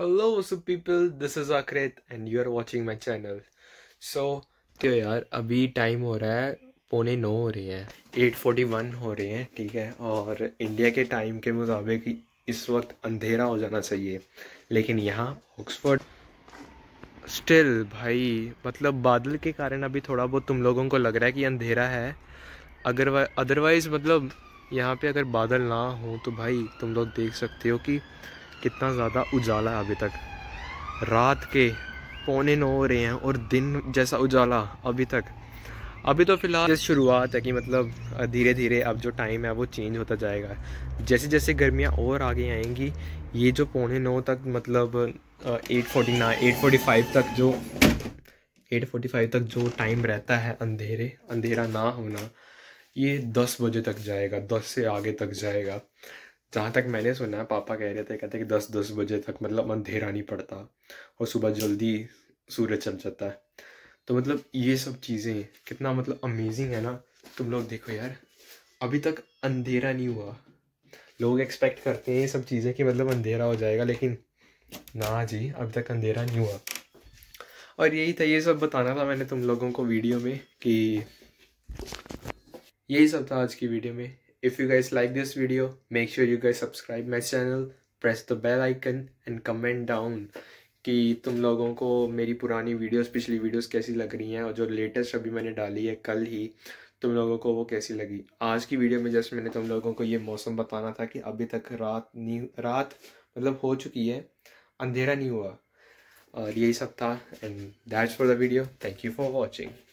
hello सब people this is Aakrit and you are watching my channel so क्यों यार अभी टाइम हो रहा है पौने नौ हो रही है एट फोर्टी वन हो रहे हैं ठीक है और इंडिया के टाइम के मुताबिक इस वक्त अंधेरा हो जाना चाहिए लेकिन यहाँ ऑक्सफोर्ड स्टिल भाई मतलब बादल के कारण अभी थोड़ा बहुत तुम लोगों को लग रहा है कि अंधेरा है अगर अदरवाइज़ मतलब यहाँ पे अगर बादल ना हो तो भाई तुम लोग देख सकते हो कि कितना ज़्यादा उजाला है अभी तक रात के पौने नौ हो रहे हैं और दिन जैसा उजाला अभी तक अभी तो फ़िलहाल शुरुआत है कि मतलब धीरे धीरे अब जो टाइम है वो चेंज होता जाएगा जैसे जैसे गर्मियाँ और आगे आएंगी ये जो पौने नौ तक मतलब eight forty nine eight forty five तक जो एट फोर्टी फाइव तक जो टाइम रहता है अंधेरे अंधेरा ना होना ये दस बजे तक जाएगा दस से आगे तक जाएगा जहाँ तक मैंने सुना है पापा कह रहे थे कहते कि दस दस बजे तक मतलब अंधेरा नहीं पड़ता और सुबह जल्दी सूर्य चल जाता है तो मतलब ये सब चीज़ें कितना मतलब अमेजिंग है ना तुम लोग देखो यार अभी तक अंधेरा नहीं हुआ लोग एक्सपेक्ट करते हैं ये सब चीज़ें कि मतलब अंधेरा हो जाएगा लेकिन ना जी अभी तक अंधेरा नहीं हुआ और यही था ये सब बताना था मैंने तुम लोगों को वीडियो में कि यही सब था आज की वीडियो में If you guys like this video, make sure you guys subscribe my channel, press the bell icon and comment down कि तुम लोगों को मेरी पुरानी वीडियोस पिछली वीडियोस कैसी लग रही हैं और जो लेटेस्ट अभी मैंने डाली है कल ही तुम लोगों को वो कैसी लगी आज की वीडियो में जस्ट मैंने तुम लोगों को ये मौसम बताना था कि अभी तक रात नहीं रात मतलब हो चुकी है अंधेरा नहीं हुआ और यही सब था and that's for the video thank you for watching